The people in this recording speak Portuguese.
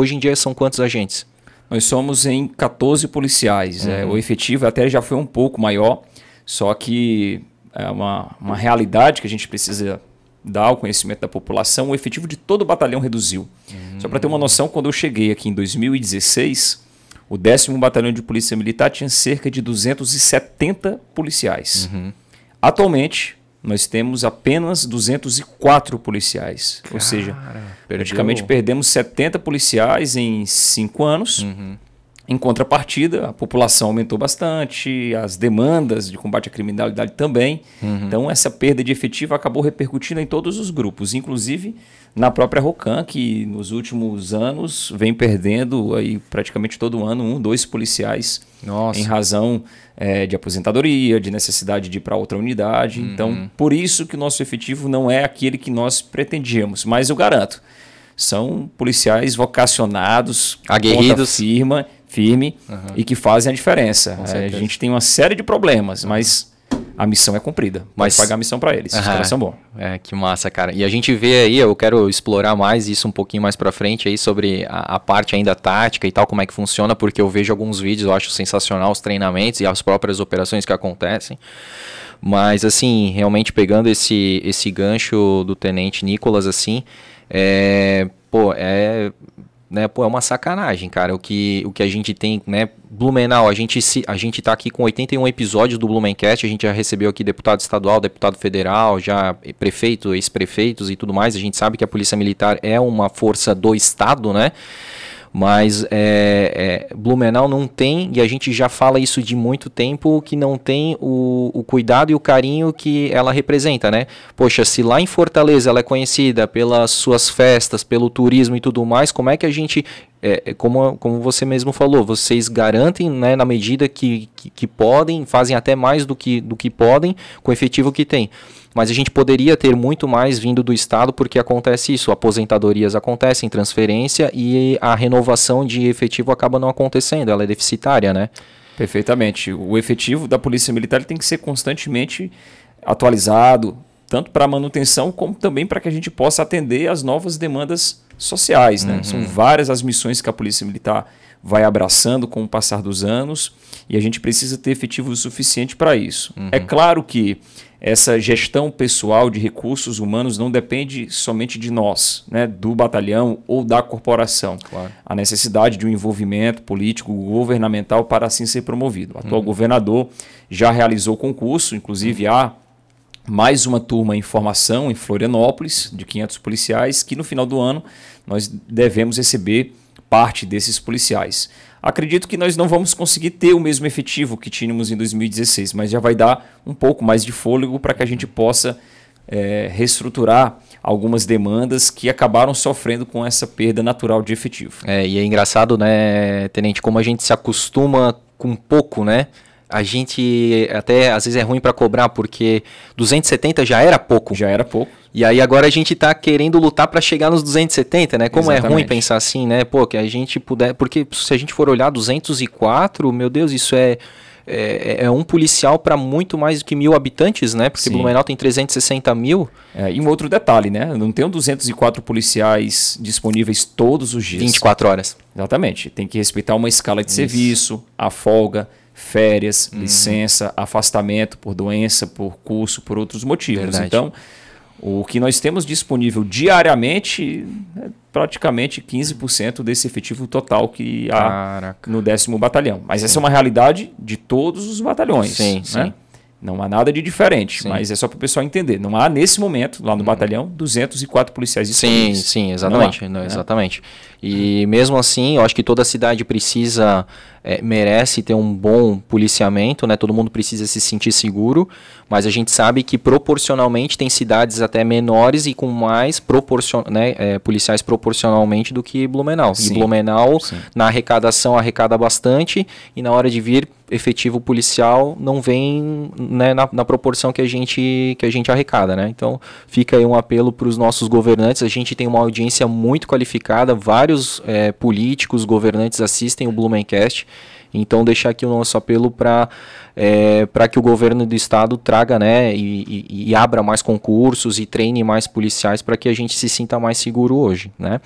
Hoje em dia são quantos agentes? Nós somos em 14 policiais. É, uhum. É, o efetivo até já foi um pouco maior, só que é uma, uma realidade que a gente precisa dar ao conhecimento da população. O efetivo de todo o batalhão reduziu. Uhum. Só para ter uma hum. noção, quando eu cheguei aqui em 2016, o décimo Batalhão de Polícia Militar tinha cerca de 270 policiais. Uhum. Atualmente, nós temos apenas 204 policiais. Cara, ou seja, perdeu. praticamente perdemos 70 policiais em 5 anos. Uhum. Em contrapartida, a população aumentou bastante, as demandas de combate à criminalidade também. Uhum. Então, essa perda de efetivo acabou repercutindo em todos os grupos, inclusive na própria Rocan, que nos últimos anos vem perdendo aí praticamente todo ano um, dois policiais Nossa. em razão é, de aposentadoria, de necessidade de ir para outra unidade. Uhum. Então, por isso que o nosso efetivo não é aquele que nós pretendíamos. Mas eu garanto, são policiais vocacionados, aguerridos, firma firme uhum. e que fazem a diferença. É, a gente tem uma série de problemas, mas a missão é cumprida. Mas pagar a missão para eles. Uhum. Os caras são bons. É, que massa, cara. E a gente vê aí, eu quero explorar mais isso um pouquinho mais para frente aí sobre a, a, parte ainda tática e tal, como é que funciona, porque eu vejo alguns vídeos, eu acho sensacional os treinamentos e as próprias operações que acontecem. Mas assim, realmente pegando esse esse gancho do tenente Nicolas assim, é, pô, é né, pô, é uma sacanagem, cara, o que, o que a gente tem, né, Blumenau, a gente, se, a gente tá aqui com 81 episódios do Blumencast, a gente já recebeu aqui deputado estadual, deputado federal, já prefeito, ex-prefeitos e tudo mais, a gente sabe que a Polícia Militar é uma força do Estado, né, mas é, é, Blumenau não tem, e a gente já fala isso de muito tempo, que não tem o, o, cuidado e o carinho que ela representa, né? Poxa, se lá em Fortaleza ela é conhecida pelas suas festas, pelo turismo e tudo mais, como é que a gente é, é, como, como você mesmo falou, vocês garantem né, na medida que, que, que, podem, fazem até mais do que, do que podem com o efetivo que tem. Mas a gente poderia ter muito mais vindo do Estado, porque acontece isso: aposentadorias acontecem, transferência e a renovação de efetivo acaba não acontecendo, ela é deficitária, né? Perfeitamente. O efetivo da Polícia Militar tem que ser constantemente atualizado, tanto para manutenção como também para que a gente possa atender às novas demandas sociais. Né? Uhum. São várias as missões que a Polícia Militar vai abraçando com o passar dos anos e a gente precisa ter efetivo o suficiente para isso. É uhum. É claro que essa gestão pessoal de recursos humanos não depende somente de nós, né, do batalhão ou da corporação. Claro. A necessidade de um envolvimento político governamental para assim ser promovido. O atual uhum. governador já realizou concurso, inclusive há mais uma turma em formação em Florianópolis, de 500 policiais, que no final do ano nós devemos receber parte desses policiais. Acredito que nós não vamos conseguir ter o mesmo efetivo que tínhamos em 2016, mas já vai dar um pouco mais de fôlego para que a gente possa é, reestruturar algumas demandas que acabaram sofrendo com essa perda natural de efetivo. É, e é engraçado, né, Tenente, como a gente se acostuma com pouco, né? a gente até às vezes é ruim para cobrar porque 270 já era pouco. Já era pouco. E aí agora a gente está querendo lutar para chegar nos 270, né? Como Exatamente. é ruim pensar assim, né? Pô, que a gente puder, porque se a gente for olhar 204, meu Deus, isso é é, é um policial para muito mais do que mil habitantes, né? Porque Sim. Blumenau tem 360 mil. É, e um outro detalhe, né? Não tem 204 policiais disponíveis todos os dias. 24 horas. Exatamente. Tem que respeitar uma escala de isso. serviço, a folga, férias, uhum. licença, afastamento por doença, por curso, por outros motivos. Verdade. Então, o que nós temos disponível diariamente é praticamente 15% desse efetivo total que há Caraca. no décimo batalhão. Mas sim. essa é uma realidade de todos os batalhões. Sim, né? sim. Não há nada de diferente, sim. mas é só para o pessoal entender. Não há, nesse momento, lá no uhum. batalhão, 204 policiais disponíveis. Sim, sim, exatamente. Não há, não, né? Exatamente. E mesmo assim, eu acho que toda a cidade precisa é, merece ter um bom policiamento, né? Todo mundo precisa se sentir seguro, mas a gente sabe que proporcionalmente tem cidades até menores e com mais proporcion, né, é, policiais proporcionalmente do que Blumenau. Sim. E Blumenau, Sim. na arrecadação, arrecada bastante, e na hora de vir efetivo policial não vem né, na, na, proporção que a gente que a gente arrecada, né? Então fica aí um apelo para os nossos governantes. A gente tem uma audiência muito qualificada, vários é, políticos, governantes assistem o Blumencast. Então, deixar aqui o nosso apelo para é, que o governo do estado traga né, e, e, e abra mais concursos e treine mais policiais para que a gente se sinta mais seguro hoje. Né?